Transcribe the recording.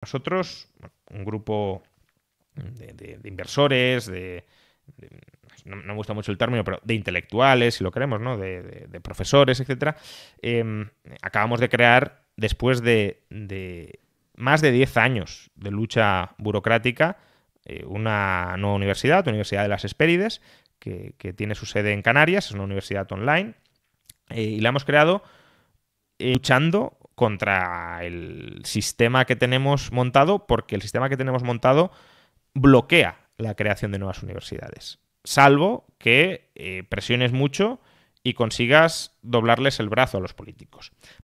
Nosotros, un grupo de, inversores, de, no, me gusta mucho el término, pero de intelectuales, si lo queremos, ¿no? de, profesores, etcétera, em, acabamos de crear, después de, más de 10 años de lucha burocrática, eh, una nueva universidad, Universidad de las Espérides, que, tiene su sede en Canarias, es una universidad online, eh, y la hemos creado eh, luchando contra el sistema que tenemos montado, porque el sistema que tenemos montado bloquea la creación de nuevas universidades, salvo que eh, presiones mucho y consigas doblarles el brazo a los políticos.